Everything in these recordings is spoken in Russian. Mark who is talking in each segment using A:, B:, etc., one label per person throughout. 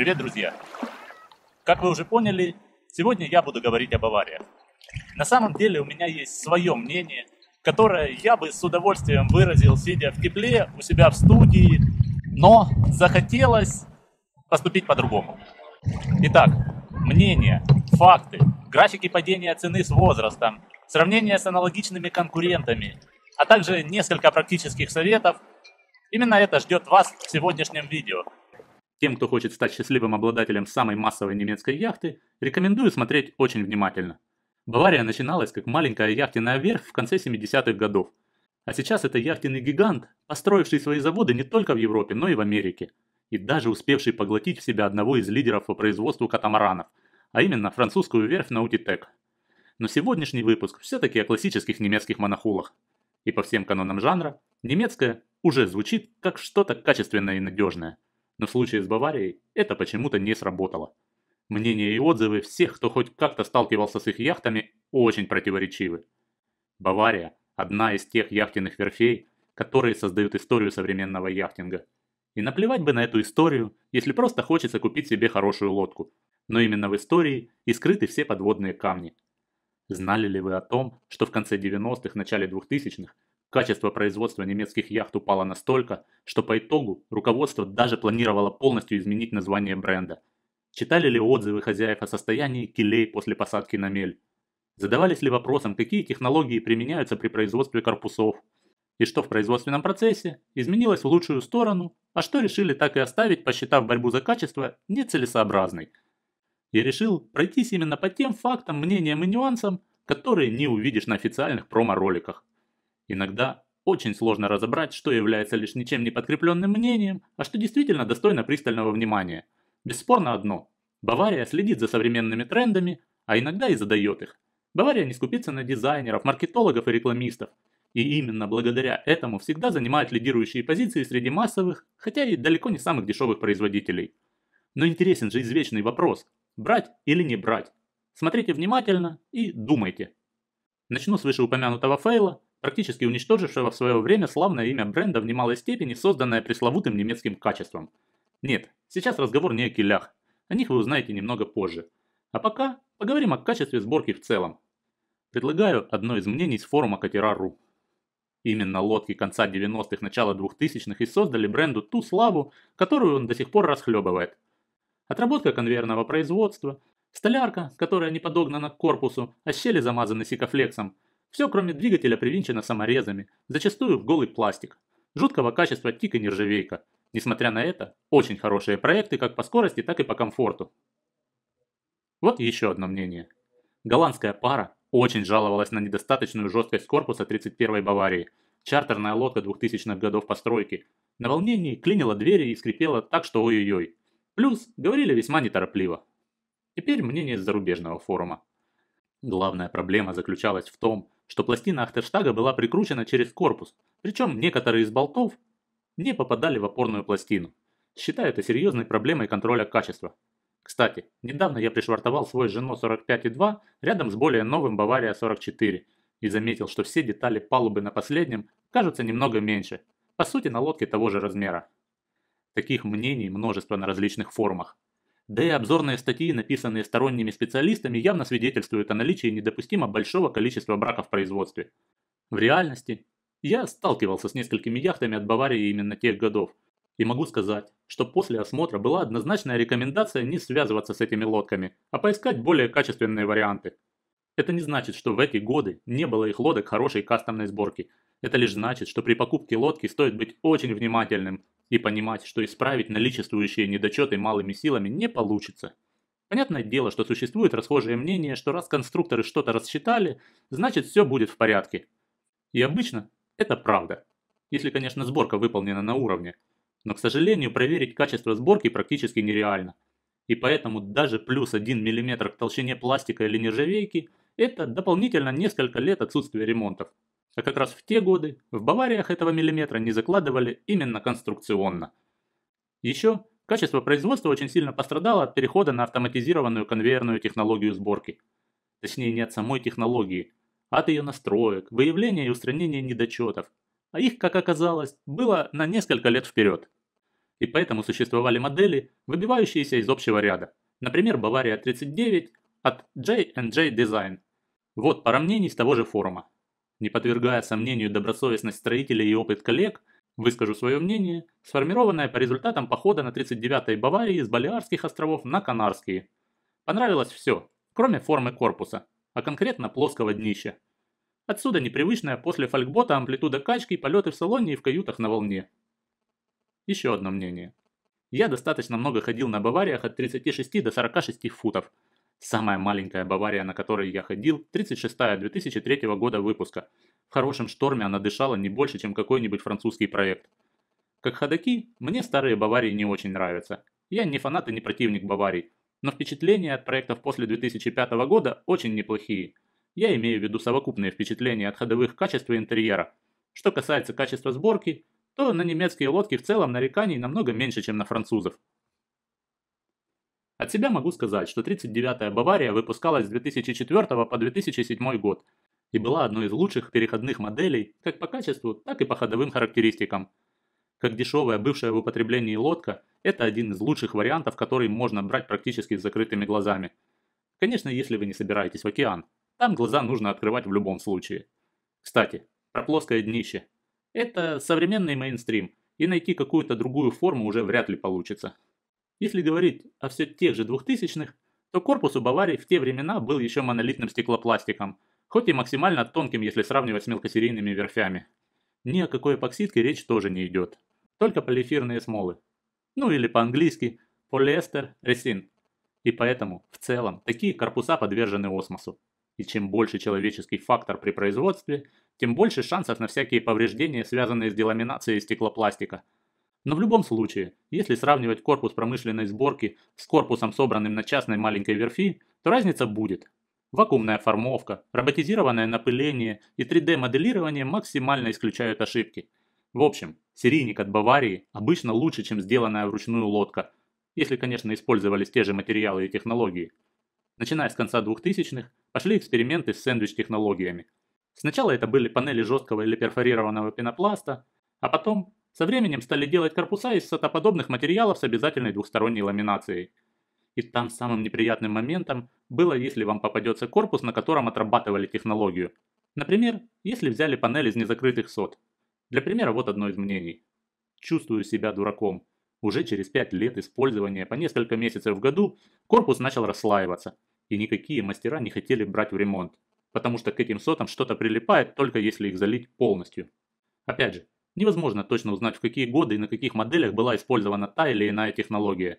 A: Привет, друзья! Как вы уже поняли, сегодня я буду говорить об авариях. На самом деле у меня есть свое мнение, которое я бы с удовольствием выразил, сидя в тепле у себя в студии, но захотелось поступить по-другому. Итак, мнение, факты, графики падения цены с возрастом, сравнение с аналогичными конкурентами, а также несколько практических советов. Именно это ждет вас в сегодняшнем видео – тем, кто хочет стать счастливым обладателем самой массовой немецкой яхты, рекомендую смотреть очень внимательно. Бавария начиналась как маленькая яхтенная верфь в конце 70-х годов. А сейчас это яхтенный гигант, построивший свои заводы не только в Европе, но и в Америке. И даже успевший поглотить в себя одного из лидеров по производству катамаранов, а именно французскую верфь Наутитек. Но сегодняшний выпуск все-таки о классических немецких монохулах. И по всем канонам жанра, немецкое уже звучит как что-то качественное и надежное – но в случае с Баварией это почему-то не сработало. Мнения и отзывы всех, кто хоть как-то сталкивался с их яхтами, очень противоречивы. Бавария – одна из тех яхтенных верфей, которые создают историю современного яхтинга. И наплевать бы на эту историю, если просто хочется купить себе хорошую лодку. Но именно в истории и скрыты все подводные камни. Знали ли вы о том, что в конце 90-х, начале 2000-х Качество производства немецких яхт упало настолько, что по итогу руководство даже планировало полностью изменить название бренда. Читали ли отзывы хозяев о состоянии килей после посадки на мель? Задавались ли вопросом, какие технологии применяются при производстве корпусов? И что в производственном процессе изменилось в лучшую сторону, а что решили так и оставить, посчитав борьбу за качество нецелесообразной? Я решил пройтись именно по тем фактам, мнениям и нюансам, которые не увидишь на официальных промо-роликах. Иногда очень сложно разобрать, что является лишь ничем не подкрепленным мнением, а что действительно достойно пристального внимания. Бесспорно одно. Бавария следит за современными трендами, а иногда и задает их. Бавария не скупится на дизайнеров, маркетологов и рекламистов. И именно благодаря этому всегда занимает лидирующие позиции среди массовых, хотя и далеко не самых дешевых производителей. Но интересен же извечный вопрос – брать или не брать? Смотрите внимательно и думайте. Начну с вышеупомянутого фейла – практически уничтожившего в свое время славное имя бренда в немалой степени, созданное пресловутым немецким качеством. Нет, сейчас разговор не о килях, о них вы узнаете немного позже. А пока поговорим о качестве сборки в целом. Предлагаю одно из мнений с форума Катера.ру. Именно лодки конца 90-х, начала 2000-х и создали бренду ту славу, которую он до сих пор расхлебывает. Отработка конвейерного производства, столярка, которая не подогнана к корпусу, а щели замазаны сикофлексом – все, кроме двигателя, привинчено саморезами, зачастую в голый пластик. Жуткого качества тик и нержавейка. Несмотря на это, очень хорошие проекты как по скорости, так и по комфорту. Вот еще одно мнение. Голландская пара очень жаловалась на недостаточную жесткость корпуса 31-й Баварии. Чартерная лодка 2000-х годов постройки. На волнении клинила двери и скрипела так, что ой-ой-ой. Плюс говорили весьма неторопливо. Теперь мнение с зарубежного форума. Главная проблема заключалась в том, что пластина Ахтерштага была прикручена через корпус, причем некоторые из болтов не попадали в опорную пластину. Считаю это серьезной проблемой контроля качества. Кстати, недавно я пришвартовал свой Жено 45.2 рядом с более новым Бавария 44 и заметил, что все детали палубы на последнем кажутся немного меньше, по сути на лодке того же размера. Таких мнений множество на различных форумах. Да и обзорные статьи, написанные сторонними специалистами, явно свидетельствуют о наличии недопустимо большого количества браков в производстве. В реальности я сталкивался с несколькими яхтами от Баварии именно тех годов, и могу сказать, что после осмотра была однозначная рекомендация не связываться с этими лодками, а поискать более качественные варианты. Это не значит, что в эти годы не было их лодок хорошей кастомной сборки. Это лишь значит, что при покупке лодки стоит быть очень внимательным, и понимать, что исправить наличествующие недочеты малыми силами не получится. Понятное дело, что существует расхожее мнение, что раз конструкторы что-то рассчитали, значит все будет в порядке. И обычно это правда. Если, конечно, сборка выполнена на уровне. Но, к сожалению, проверить качество сборки практически нереально. И поэтому даже плюс 1 мм к толщине пластика или нержавейки – это дополнительно несколько лет отсутствия ремонтов. А как раз в те годы в Бавариях этого миллиметра не закладывали именно конструкционно. Еще качество производства очень сильно пострадало от перехода на автоматизированную конвейерную технологию сборки. Точнее не от самой технологии, а от ее настроек, выявления и устранения недочетов. А их, как оказалось, было на несколько лет вперед. И поэтому существовали модели, выбивающиеся из общего ряда. Например, Бавария 39 от J&J Design. Вот пара мнений с того же форума. Не подвергая сомнению добросовестность строителей и опыт коллег, выскажу свое мнение, сформированное по результатам похода на 39-й Баварии с Балиарских островов на Канарские. Понравилось все, кроме формы корпуса, а конкретно плоского днища. Отсюда непривычная после фольгбота амплитуда качки, полеты в салоне и в каютах на волне. Еще одно мнение. Я достаточно много ходил на Бавариях от 36 до 46 футов – Самая маленькая Бавария, на которой я ходил, 36-я 2003 года выпуска. В хорошем шторме она дышала не больше, чем какой-нибудь французский проект. Как ходаки, мне старые Баварии не очень нравятся. Я не фанат и не противник Баварий, но впечатления от проектов после 2005 года очень неплохие. Я имею в виду совокупные впечатления от ходовых качеств и интерьера. Что касается качества сборки, то на немецкие лодки в целом нареканий намного меньше, чем на французов. От себя могу сказать, что 39-я Бавария выпускалась с 2004 по 2007 год и была одной из лучших переходных моделей как по качеству, так и по ходовым характеристикам. Как дешевая бывшая в употреблении лодка, это один из лучших вариантов, который можно брать практически с закрытыми глазами. Конечно, если вы не собираетесь в океан. Там глаза нужно открывать в любом случае. Кстати, про плоское днище. Это современный мейнстрим, и найти какую-то другую форму уже вряд ли получится. Если говорить о все тех же 2000-х, то корпус у Баварии в те времена был еще монолитным стеклопластиком, хоть и максимально тонким, если сравнивать с мелкосерийными верфями. Ни о какой эпоксидке речь тоже не идет. Только полифирные смолы. Ну или по-английски полиэстер ресин. И поэтому, в целом, такие корпуса подвержены осмосу. И чем больше человеческий фактор при производстве, тем больше шансов на всякие повреждения, связанные с деламинацией стеклопластика – но в любом случае, если сравнивать корпус промышленной сборки с корпусом, собранным на частной маленькой верфи, то разница будет. Вакуумная формовка, роботизированное напыление и 3D-моделирование максимально исключают ошибки. В общем, серийник от Баварии обычно лучше, чем сделанная вручную лодка, если, конечно, использовались те же материалы и технологии. Начиная с конца 2000-х, пошли эксперименты с сэндвич-технологиями. Сначала это были панели жесткого или перфорированного пенопласта, а потом со временем стали делать корпуса из сотоподобных материалов с обязательной двухсторонней ламинацией. И там самым неприятным моментом было, если вам попадется корпус, на котором отрабатывали технологию. Например, если взяли панель из незакрытых сот. Для примера вот одно из мнений. Чувствую себя дураком. Уже через 5 лет использования по несколько месяцев в году корпус начал расслаиваться, и никакие мастера не хотели брать в ремонт, потому что к этим сотам что-то прилипает, только если их залить полностью. Опять же, Невозможно точно узнать, в какие годы и на каких моделях была использована та или иная технология.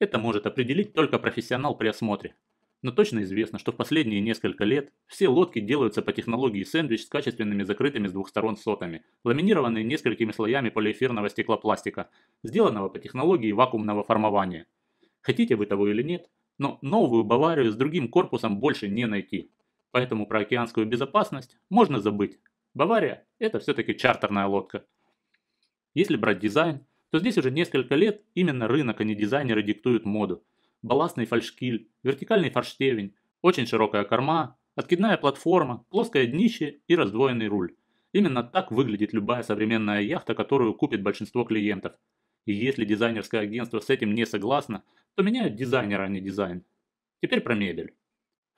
A: Это может определить только профессионал при осмотре. Но точно известно, что в последние несколько лет все лодки делаются по технологии сэндвич с качественными закрытыми с двух сторон сотами, ламинированные несколькими слоями полиэфирного стеклопластика, сделанного по технологии вакуумного формования. Хотите вы того или нет, но новую Баварию с другим корпусом больше не найти. Поэтому про океанскую безопасность можно забыть. Бавария – это все-таки чартерная лодка. Если брать дизайн, то здесь уже несколько лет именно рынок, а не дизайнеры диктуют моду. Балластный фальшкиль, вертикальный форштевень, очень широкая корма, откидная платформа, плоское днище и раздвоенный руль. Именно так выглядит любая современная яхта, которую купит большинство клиентов. И если дизайнерское агентство с этим не согласно, то меняют дизайнера, а не дизайн. Теперь про мебель.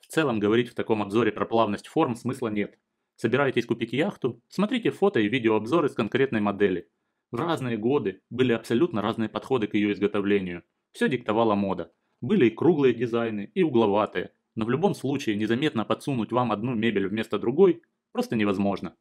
A: В целом говорить в таком обзоре про плавность форм смысла нет. Собираетесь купить яхту? Смотрите фото и видеообзоры с конкретной модели. В разные годы были абсолютно разные подходы к ее изготовлению. Все диктовала мода. Были и круглые дизайны, и угловатые. Но в любом случае незаметно подсунуть вам одну мебель вместо другой просто невозможно.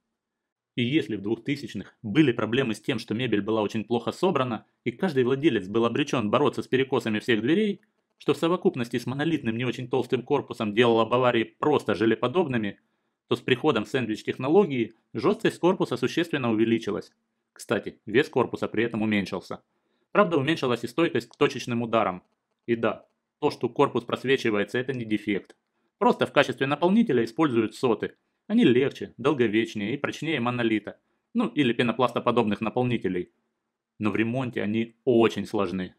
A: И если в 2000-х были проблемы с тем, что мебель была очень плохо собрана, и каждый владелец был обречен бороться с перекосами всех дверей, что в совокупности с монолитным не очень толстым корпусом делало Баварии просто желеподобными – то с приходом сэндвич-технологии жесткость корпуса существенно увеличилась. Кстати, вес корпуса при этом уменьшился. Правда, уменьшилась и стойкость к точечным ударам. И да, то, что корпус просвечивается, это не дефект. Просто в качестве наполнителя используют соты. Они легче, долговечнее и прочнее монолита. Ну или пенопластоподобных наполнителей. Но в ремонте они очень сложны.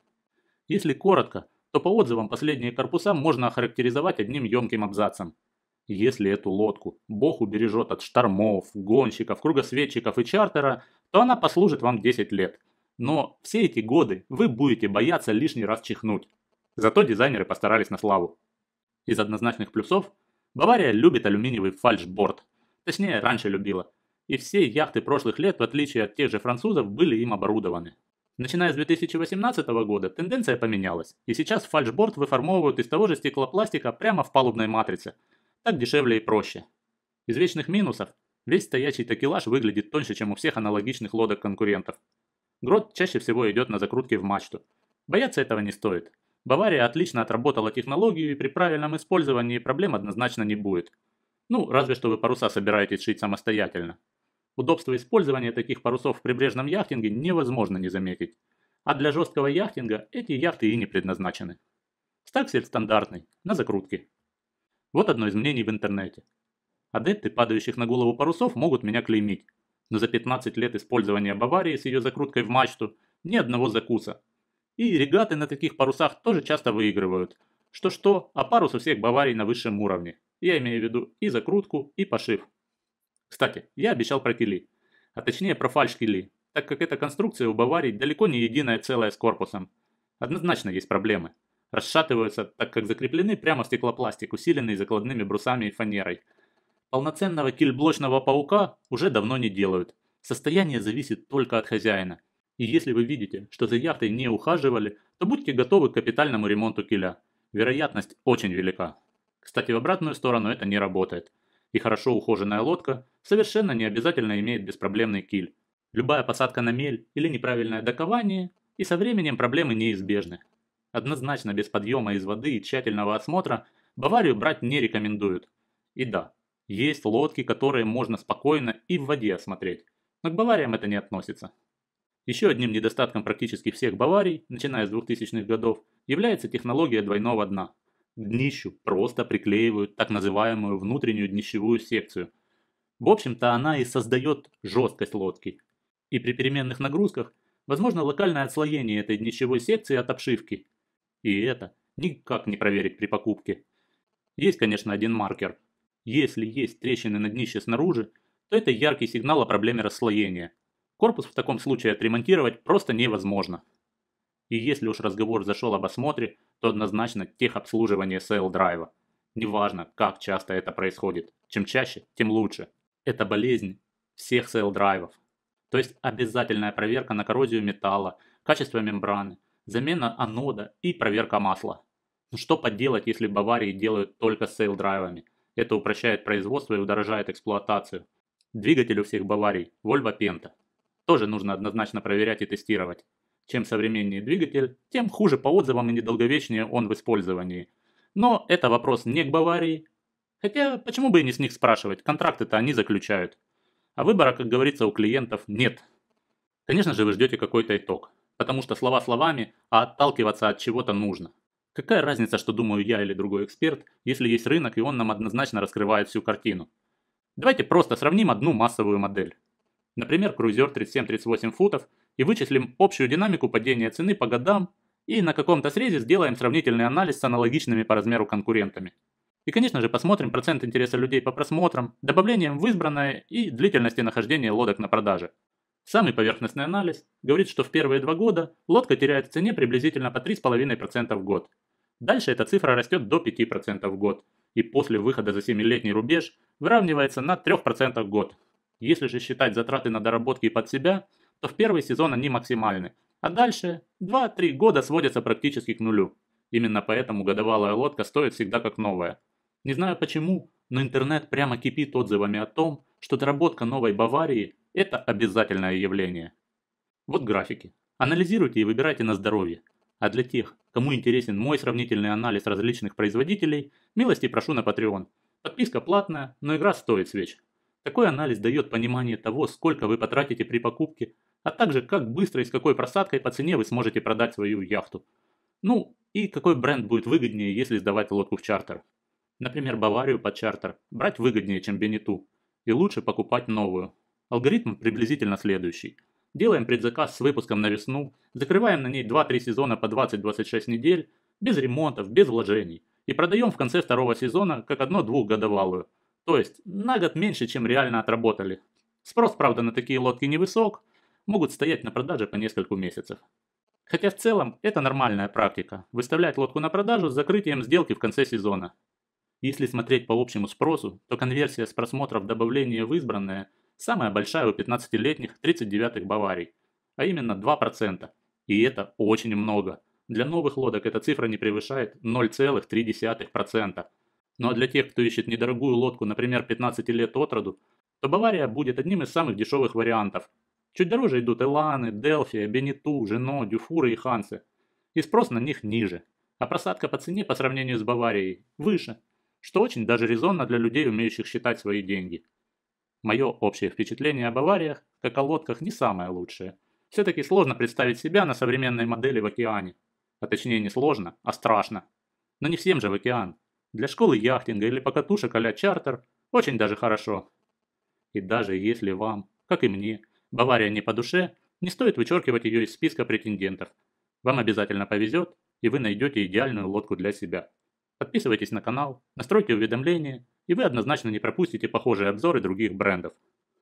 A: Если коротко, то по отзывам последние корпуса можно охарактеризовать одним емким абзацем – если эту лодку Бог убережет от штормов, гонщиков, кругосветчиков и чартера, то она послужит вам 10 лет. Но все эти годы вы будете бояться лишний раз чихнуть. Зато дизайнеры постарались на славу. Из однозначных плюсов – Бавария любит алюминиевый фальшборд. Точнее, раньше любила. И все яхты прошлых лет, в отличие от тех же французов, были им оборудованы. Начиная с 2018 года тенденция поменялась, и сейчас фальшборд выформовывают из того же стеклопластика прямо в палубной матрице – так дешевле и проще. Из вечных минусов весь стоячий такелаж выглядит тоньше, чем у всех аналогичных лодок конкурентов. Грот чаще всего идет на закрутки в мачту. Бояться этого не стоит. Бавария отлично отработала технологию и при правильном использовании проблем однозначно не будет. Ну, разве что вы паруса собираетесь шить самостоятельно. Удобство использования таких парусов в прибрежном яхтинге невозможно не заметить. А для жесткого яхтинга эти яхты и не предназначены. Стаксель стандартный, на закрутке. Вот одно из мнений в интернете. Адепты падающих на голову парусов могут меня клеймить. Но за 15 лет использования Баварии с ее закруткой в мачту ни одного закуса. И регаты на таких парусах тоже часто выигрывают. Что-что, а парус у всех Баварий на высшем уровне. Я имею в виду и закрутку, и пошив. Кстати, я обещал про кили. А точнее про фальш-кили, так как эта конструкция у Баварии далеко не единая целая с корпусом. Однозначно есть проблемы расшатываются, так как закреплены прямо в стеклопластик, усиленный закладными брусами и фанерой. Полноценного кильблочного паука уже давно не делают. Состояние зависит только от хозяина. И если вы видите, что за яхтой не ухаживали, то будьте готовы к капитальному ремонту киля. Вероятность очень велика. Кстати, в обратную сторону это не работает. И хорошо ухоженная лодка совершенно не обязательно имеет беспроблемный киль. Любая посадка на мель или неправильное докование, и со временем проблемы неизбежны. Однозначно без подъема из воды и тщательного осмотра Баварию брать не рекомендуют. И да, есть лодки, которые можно спокойно и в воде осмотреть, но к Бавариям это не относится. Еще одним недостатком практически всех Баварий, начиная с 2000-х годов, является технология двойного дна. К днищу просто приклеивают так называемую внутреннюю днищевую секцию. В общем-то она и создает жесткость лодки. И при переменных нагрузках возможно локальное отслоение этой днищевой секции от обшивки, и это никак не проверить при покупке. Есть, конечно, один маркер. Если есть трещины на днище снаружи, то это яркий сигнал о проблеме расслоения. Корпус в таком случае отремонтировать просто невозможно. И если уж разговор зашел об осмотре, то однозначно техобслуживание сейл-драйва. Неважно, как часто это происходит. Чем чаще, тем лучше. Это болезнь всех сейл-драйвов. То есть обязательная проверка на коррозию металла, качество мембраны, замена анода и проверка масла. Ну, что поделать, если Баварии делают только сейл-драйвами? Это упрощает производство и удорожает эксплуатацию. Двигатель у всех Баварий – Volvo Penta. Тоже нужно однозначно проверять и тестировать. Чем современнее двигатель, тем хуже по отзывам и недолговечнее он в использовании. Но это вопрос не к Баварии. Хотя, почему бы и не с них спрашивать, контракты-то они заключают. А выбора, как говорится, у клиентов нет. Конечно же, вы ждете какой-то итог потому что слова словами, а отталкиваться от чего-то нужно. Какая разница, что думаю я или другой эксперт, если есть рынок и он нам однозначно раскрывает всю картину? Давайте просто сравним одну массовую модель. Например, круизер 37-38 футов и вычислим общую динамику падения цены по годам и на каком-то срезе сделаем сравнительный анализ с аналогичными по размеру конкурентами. И, конечно же, посмотрим процент интереса людей по просмотрам, добавлением в избранное и длительности нахождения лодок на продаже – Самый поверхностный анализ говорит, что в первые два года лодка теряет в цене приблизительно по 3,5% в год. Дальше эта цифра растет до 5% в год, и после выхода за 7-летний рубеж выравнивается на 3% в год. Если же считать затраты на доработки под себя, то в первый сезон они максимальны, а дальше 2-3 года сводятся практически к нулю. Именно поэтому годовалая лодка стоит всегда как новая. Не знаю почему, но интернет прямо кипит отзывами о том, что доработка новой Баварии это обязательное явление. Вот графики. Анализируйте и выбирайте на здоровье. А для тех, кому интересен мой сравнительный анализ различных производителей, милости прошу на Patreon. Подписка платная, но игра стоит свеч. Такой анализ дает понимание того, сколько вы потратите при покупке, а также как быстро и с какой просадкой по цене вы сможете продать свою яхту. Ну, и какой бренд будет выгоднее, если сдавать лодку в чартер. Например, Баварию под чартер брать выгоднее, чем Бенету, и лучше покупать новую, Алгоритм приблизительно следующий. Делаем предзаказ с выпуском на весну, закрываем на ней 2-3 сезона по 20-26 недель, без ремонтов, без вложений, и продаем в конце второго сезона как одно годовалую, То есть на год меньше, чем реально отработали. Спрос, правда, на такие лодки невысок, могут стоять на продаже по нескольку месяцев. Хотя в целом это нормальная практика – выставлять лодку на продажу с закрытием сделки в конце сезона. Если смотреть по общему спросу, то конверсия с просмотров добавления в избранное самая большая у 15-летних 39-х Баварий, а именно 2%. И это очень много. Для новых лодок эта цифра не превышает 0,3%. Ну а для тех, кто ищет недорогую лодку, например, 15 лет от роду, то Бавария будет одним из самых дешевых вариантов. Чуть дороже идут Эланы, Делфия, Бениту, Жено, Дюфуры и Хансы. И спрос на них ниже. А просадка по цене по сравнению с Баварией выше, что очень даже резонно для людей, умеющих считать свои деньги. Мое общее впечатление об авариях, как о лодках, не самое лучшее. Все-таки сложно представить себя на современной модели в океане. А точнее не сложно, а страшно. Но не всем же в океан. Для школы яхтинга или покатушек а чартер очень даже хорошо. И даже если вам, как и мне, Бавария не по душе, не стоит вычеркивать ее из списка претендентов. Вам обязательно повезет, и вы найдете идеальную лодку для себя. Подписывайтесь на канал, настройте уведомления и вы однозначно не пропустите похожие обзоры других брендов.